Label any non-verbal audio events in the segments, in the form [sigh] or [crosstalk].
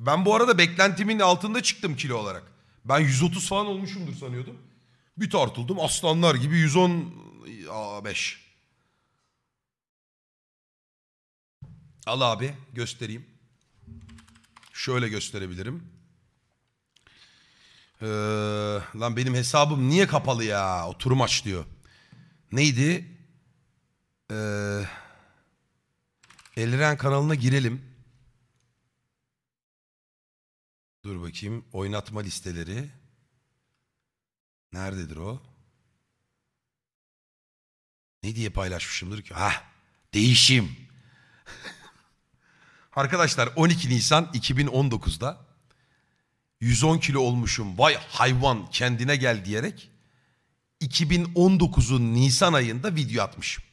Ben bu arada beklentimin altında çıktım kilo olarak. Ben 130 falan olmuşumdur sanıyordum. Bir tartıldım aslanlar gibi 115. Al abi göstereyim. Şöyle gösterebilirim. Ee, lan benim hesabım niye kapalı ya? Oturum aç diyor. Neydi? Ee, Eliren kanalına girelim. Dur bakayım. Oynatma listeleri. Nerededir o? Ne diye paylaşmışımdır ki? Hah. Değişim. [laughs] Arkadaşlar 12 Nisan 2019'da 110 kilo olmuşum vay hayvan kendine gel diyerek 2019'un Nisan ayında video atmışım.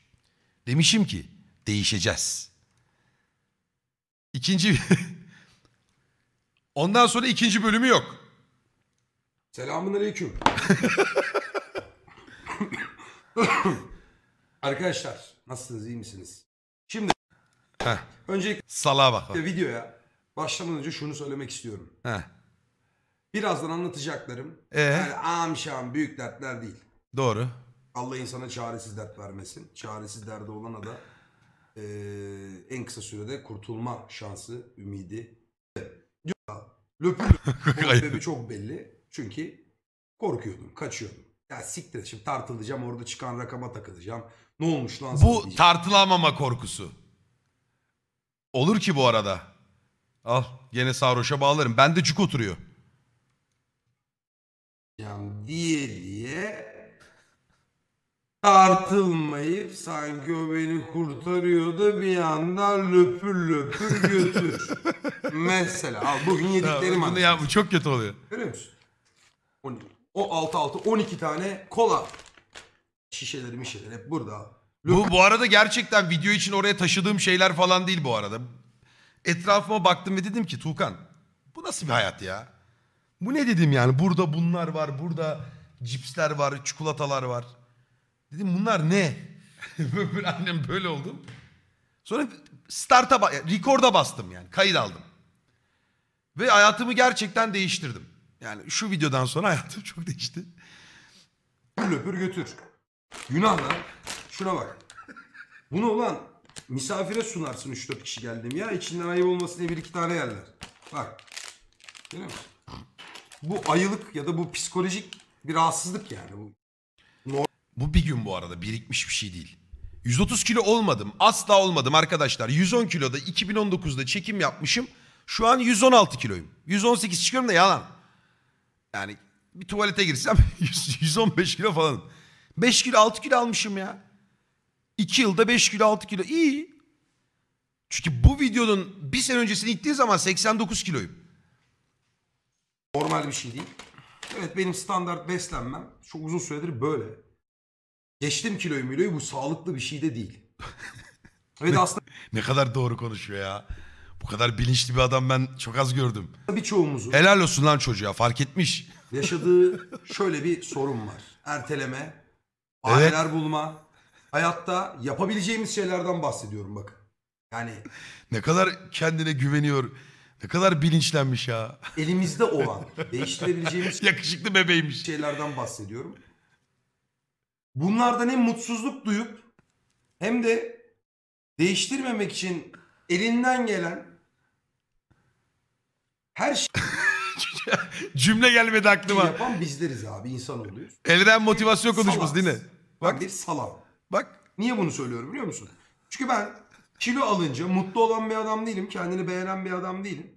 Demişim ki değişeceğiz. İkinci Ondan sonra ikinci bölümü yok. Selamun aleyküm. Arkadaşlar nasılsınız iyi misiniz? Şimdi Heh. öncelikle salağa bak. videoya başlamadan önce şunu söylemek istiyorum. Heh. Birazdan anlatacaklarım ee? yani amşam büyük dertler değil. Doğru. Allah insana çaresiz dert vermesin. Çaresiz derdi olana da e, en kısa sürede kurtulma şansı, ümidi Löpür [laughs] sebebi çok belli. Çünkü korkuyordum, kaçıyordum. Ya siktir şimdi tartılacağım orada çıkan rakama takılacağım. Ne olmuş lan? Bu diyeceğim. tartılamama korkusu. Olur ki bu arada. Al gene sarhoşa bağlarım. Bende cuk oturuyor. Diyeceğim diye diye tartılmayıp sanki o beni kurtarıyor da bir yandan löpür löpür [laughs] götür. Mesela al bugün yediklerim Bunu ya bu çok kötü oluyor. Görüyor musun? On- O 6 6 12 tane kola şişeleri mişeleri hep burada. Bu bu arada gerçekten video için oraya taşıdığım şeyler falan değil bu arada. Etrafıma baktım ve dedim ki Tuğkan bu nasıl bir hayat ya? Bu ne dedim yani burada bunlar var, burada cipsler var, çikolatalar var. Dedim bunlar ne? [laughs] böyle annem böyle oldum. Sonra start'a ba record'a bastım yani kayıt aldım. Ve hayatımı gerçekten değiştirdim. Yani şu videodan sonra hayatım çok değişti. Löpür götür. Günah lan. Şuna bak. Bunu olan misafire sunarsın 3-4 kişi geldim ya. içinden ayıp olmasın diye bir iki tane yerler. Bak. Görüyor musun? Bu ayılık ya da bu psikolojik bir rahatsızlık yani. Bu bu bir gün bu arada birikmiş bir şey değil. 130 kilo olmadım. Asla olmadım arkadaşlar. 110 kiloda 2019'da çekim yapmışım. Şu an 116 kiloyum. 118 çıkıyorum da yalan. Yani bir tuvalete girsem 115 [laughs] kilo falan. 5 kilo 6 kilo almışım ya. 2 yılda 5 kilo 6 kilo iyi. Çünkü bu videonun bir sene öncesini ittiği zaman 89 kiloyum. Normal bir şey değil. Evet benim standart beslenmem çok uzun süredir böyle. Geçtim kiloyu miloyu bu sağlıklı bir şey de değil. evet [laughs] aslında Ne kadar doğru konuşuyor ya. Bu kadar bilinçli bir adam ben çok az gördüm. birçoğumuzun Helal olsun lan çocuğa fark etmiş. yaşadığı şöyle bir sorun var. Erteleme, bahaneler bulma, hayatta yapabileceğimiz şeylerden bahsediyorum bakın. Yani Ne kadar kendine güveniyor. Ne kadar bilinçlenmiş ya. elimizde olan, [laughs] değiştirebileceğimiz Yakışıklı bebeğmiş. şeylerden bahsediyorum bunlardan hem mutsuzluk duyup hem de değiştirmemek için elinden gelen her şey [laughs] Cümle gelmedi aklıma. yapan bizleriz abi insan oluyoruz. Elden motivasyon konuşması değil mi? Bak. Bak bir salam. Bak. Niye bunu söylüyorum biliyor musun? Çünkü ben kilo alınca mutlu olan bir adam değilim. Kendini beğenen bir adam değilim.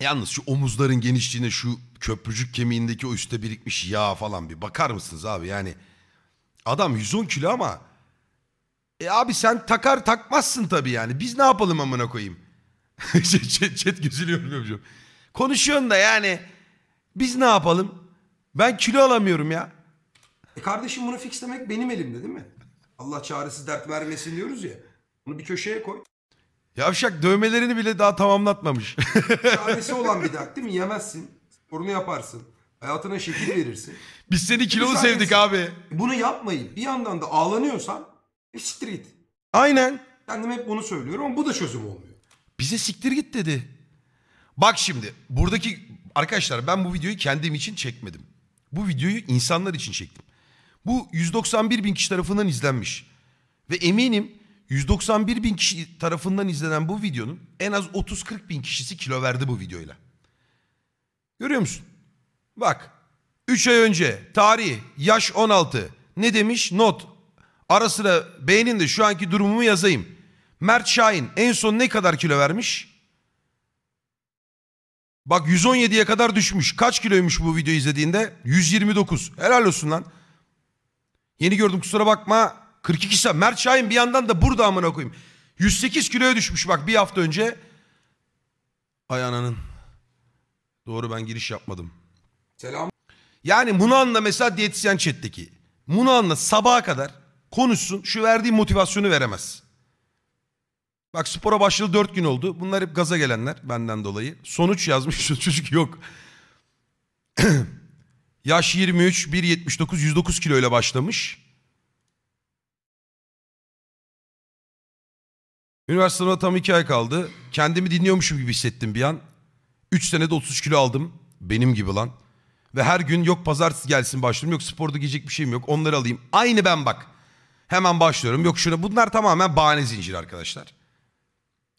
Yalnız şu omuzların genişliğine şu köprücük kemiğindeki o üstte birikmiş yağ falan bir bakar mısınız abi yani. Adam 110 kilo ama e abi sen takar takmazsın tabii yani. Biz ne yapalım amına koyayım? [laughs] chat, chat gözülüyorum hocam. Konuşuyorsun da yani biz ne yapalım? Ben kilo alamıyorum ya. E kardeşim bunu fixlemek benim elimde değil mi? Allah çaresiz dert vermesin diyoruz ya. Bunu bir köşeye koy. Yavşak dövmelerini bile daha tamamlatmamış. [laughs] Tanesi olan bir dak, değil mi? Yemezsin. Sporunu yaparsın. Hayatına şekil verirsin. Biz seni kilolu Biz sevdik abi. Bunu yapmayıp bir yandan da ağlanıyorsan e, siktir git. Aynen. Kendim hep bunu söylüyorum ama bu da çözüm olmuyor. Bize siktir git dedi. Bak şimdi buradaki arkadaşlar ben bu videoyu kendim için çekmedim. Bu videoyu insanlar için çektim. Bu 191 bin kişi tarafından izlenmiş. Ve eminim 191 bin kişi tarafından izlenen bu videonun en az 30-40 bin kişisi kilo verdi bu videoyla. Görüyor musun? Bak 3 ay önce tarih yaş 16 ne demiş not ara sıra beğenin de şu anki durumumu yazayım. Mert Şahin en son ne kadar kilo vermiş? Bak 117'ye kadar düşmüş. Kaç kiloymuş bu video izlediğinde? 129. Helal olsun lan. Yeni gördüm kusura bakma. 42 saat. Mert Şahin bir yandan da burada amına koyayım. 108 kiloya düşmüş bak bir hafta önce. Ay ananın. Doğru ben giriş yapmadım. Selam. Yani bunu anla mesela diyetisyen chat'teki. Bunu anla sabaha kadar konuşsun şu verdiği motivasyonu veremez. Bak spora başladı 4 gün oldu. Bunlar hep gaza gelenler benden dolayı. Sonuç yazmış [laughs] şu çocuk yok. [clears throat] Yaş 23, 1.79, 109 kiloyla başlamış. Üniversite sınavına tam iki ay kaldı. Kendimi dinliyormuşum gibi hissettim bir an. Üç senede 33 kilo aldım. Benim gibi lan. Ve her gün yok pazartesi gelsin başlıyorum. Yok sporda giyecek bir şeyim yok. Onları alayım. Aynı ben bak. Hemen başlıyorum. Yok şuna. Bunlar tamamen bahane zinciri arkadaşlar.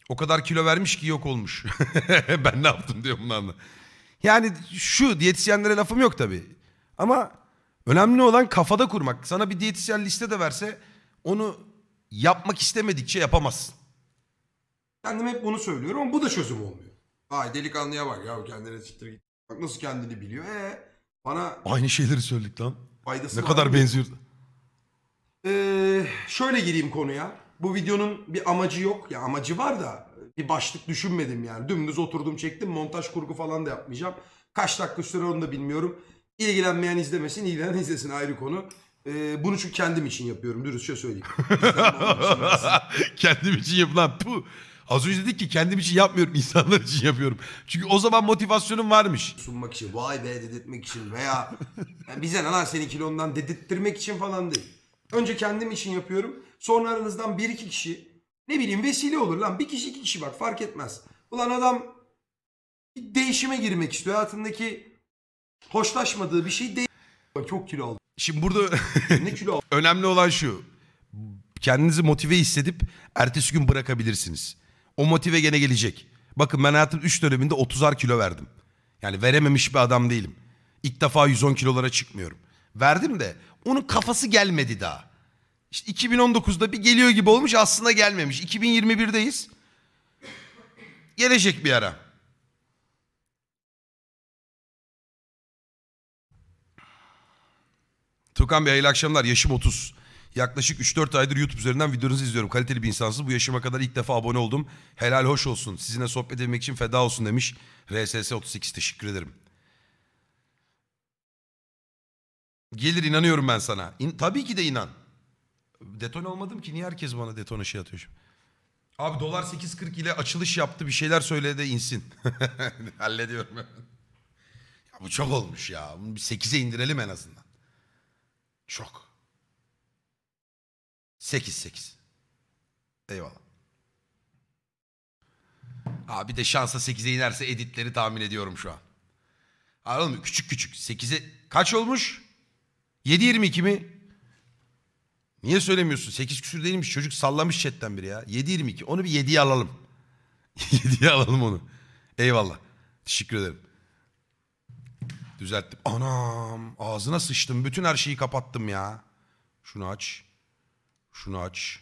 O kadar kilo vermiş ki yok olmuş. [laughs] ben ne yaptım diyor bunlarla. Yani şu diyetisyenlere lafım yok tabii. Ama önemli olan kafada kurmak. Sana bir diyetisyen liste de verse onu yapmak istemedikçe yapamazsın. Kendim hep bunu söylüyorum ama bu da çözüm olmuyor. Vay delikanlıya bak ya kendine siktir git. Bak nasıl kendini biliyor. Ee, bana Aynı şeyleri söyledik lan. faydası Ne kadar benziyor. Ee, şöyle gireyim konuya. Bu videonun bir amacı yok. Ya amacı var da bir başlık düşünmedim yani. Dümdüz oturdum çektim. Montaj kurgu falan da yapmayacağım. Kaç dakika sürer onu da bilmiyorum. İlgilenmeyen izlemesin, ilgilenen izlesin ayrı konu. Ee, bunu çünkü kendim için yapıyorum dürüstçe söyleyeyim. [laughs] Kendim için yapılan pu. Az önce dedik ki kendim için yapmıyorum [laughs] insanlar için yapıyorum. Çünkü o zaman motivasyonum varmış. sunmak için vay be dedirtmek için veya "Ya bize ne lan senin kilondan dedirttirmek için falan değil. Önce kendim için yapıyorum. Sonra aranızdan bir iki kişi ne bileyim vesile olur lan. Bir kişi iki kişi bak fark etmez. Ulan adam bir değişime girmek istiyor. Hayatındaki hoşlaşmadığı bir şey değil. Çok kilo aldım. Şimdi burada [laughs] Ne kilo [laughs] aldım? önemli olan şu. Kendinizi motive hissedip ertesi gün bırakabilirsiniz. O motive gene gelecek. Bakın ben hayatım 3 döneminde 30'ar kilo verdim. Yani verememiş bir adam değilim. İlk defa 110 kilolara çıkmıyorum. Verdim de onun kafası gelmedi daha. İşte 2019'da bir geliyor gibi olmuş aslında gelmemiş. 2021'deyiz. Gelecek bir ara. Tukan Bey hayırlı akşamlar. Yaşım 30. Yaklaşık 3-4 aydır YouTube üzerinden videonuzu izliyorum. Kaliteli bir insansınız. Bu yaşıma kadar ilk defa abone oldum. Helal hoş olsun. Sizinle sohbet etmek için feda olsun demiş. RSS 38 teşekkür ederim. Gelir inanıyorum ben sana. İn tabii ki de inan. Deton olmadım ki niye herkes bana detona şey atıyor şimdi? Abi dolar 8.40 ile açılış yaptı bir şeyler söyle de insin. [laughs] Hallediyorum ya bu çok olmuş ya. Bunu bir 8'e indirelim en azından. Çok. 8-8. Eyvallah. Abi de şansa 8'e inerse editleri tahmin ediyorum şu an. Anladın mı? Küçük küçük. 8'e kaç olmuş? 7.22 mi? Niye söylemiyorsun? 8 küsür değilmiş. Çocuk sallamış chatten biri ya. 7.22. Onu bir 7'ye alalım. 7'ye [laughs] alalım onu. Eyvallah. Teşekkür ederim. Düzelttim. Anam ağzına sıçtım. Bütün her şeyi kapattım ya. Şunu aç şunu aç,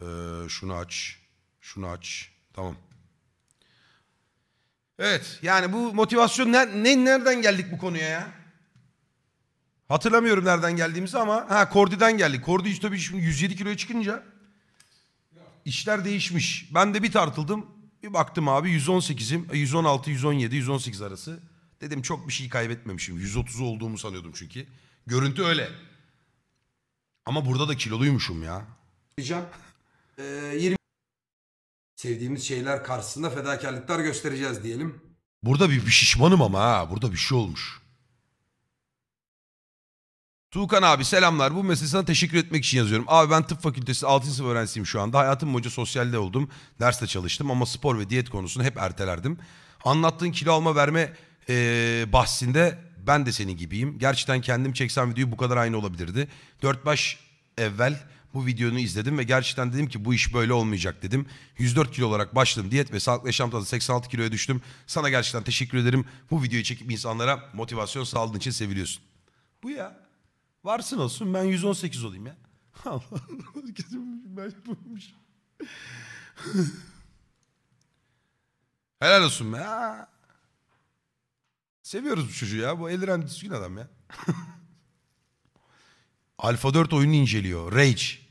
ee, şunu aç, şunu aç. Tamam. Evet yani bu motivasyon ne, ne, nereden geldik bu konuya ya? Hatırlamıyorum nereden geldiğimizi ama ha Kordi'den geldik. Kordi işte tabii şimdi 107 kiloya çıkınca işler değişmiş. Ben de bir tartıldım. Bir baktım abi 118'im. 116, 117, 118 arası. Dedim çok bir şey kaybetmemişim. 130 olduğumu sanıyordum çünkü. Görüntü öyle. Ama burada da kiloluymuşum ya. Diyeceğim. Ee, 20 sevdiğimiz şeyler karşısında fedakarlıklar göstereceğiz diyelim. Burada bir, bir şişmanım ama ha. Burada bir şey olmuş. Tuğkan abi selamlar. Bu mesele sana teşekkür etmek için yazıyorum. Abi ben tıp fakültesi 6. sınıf öğrencisiyim şu anda. Hayatım boyunca sosyalde oldum. Derste çalıştım ama spor ve diyet konusunu hep ertelerdim. Anlattığın kilo alma verme ee, bahsinde ben de senin gibiyim. Gerçekten kendim çeksem videoyu bu kadar aynı olabilirdi. Dört baş evvel bu videonu izledim ve gerçekten dedim ki bu iş böyle olmayacak dedim. 104 kilo olarak başladım diyet ve sağlıklı yaşam tadı 86 kiloya düştüm. Sana gerçekten teşekkür ederim. Bu videoyu çekip insanlara motivasyon sağladığın için seviliyorsun. Bu ya. Varsın olsun ben 118 olayım ya. [laughs] Allah Allah. ben yapılmış. [laughs] Helal olsun be. Seviyoruz bu çocuğu ya. Bu eliren düzgün adam ya. [laughs] Alfa 4 oyunu inceliyor. Rage.